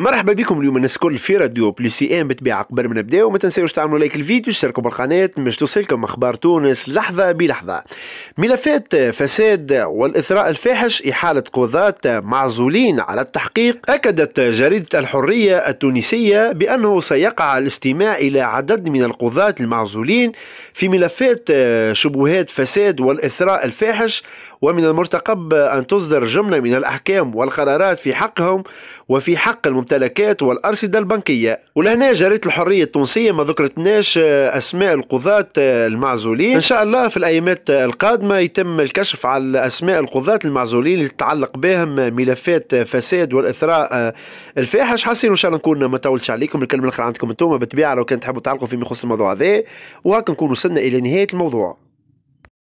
مرحبا بكم اليوم الناس الكل في راديو سي ام بتبيع قبل ما نبداو ما تنساوش تعملوا لايك الفيديو تشتركوا بالقناه باش توصلكم اخبار تونس لحظه بلحظه ملفات فساد والإثراء الفاحش إحالة قضاة معزولين على التحقيق أكدت جريدة الحرية التونسية بأنه سيقع الاستماع إلى عدد من القضاة المعزولين في ملفات شبهات فساد والإثراء الفاحش ومن المرتقب أن تصدر جملة من الأحكام والقرارات في حقهم وفي حق الممتلكات والأرصدة البنكية ولهنا جريدة الحرية التونسية ما ذكرتناش أسماء القضاة المعزولين إن شاء الله في الأيامات القادمة ما يتم الكشف على أسماء القضاة المعزولين اللي تتعلق بهم ملفات فساد والإثراء الفاحش حاسين إن شاء الله نكون ما طولتش عليكم الكلمة الأخرى عندكم أنتم بالطبيعة لو كان تحبوا تعلقوا فيما يخص الموضوع هذا وهكا نكون وصلنا إلى نهاية الموضوع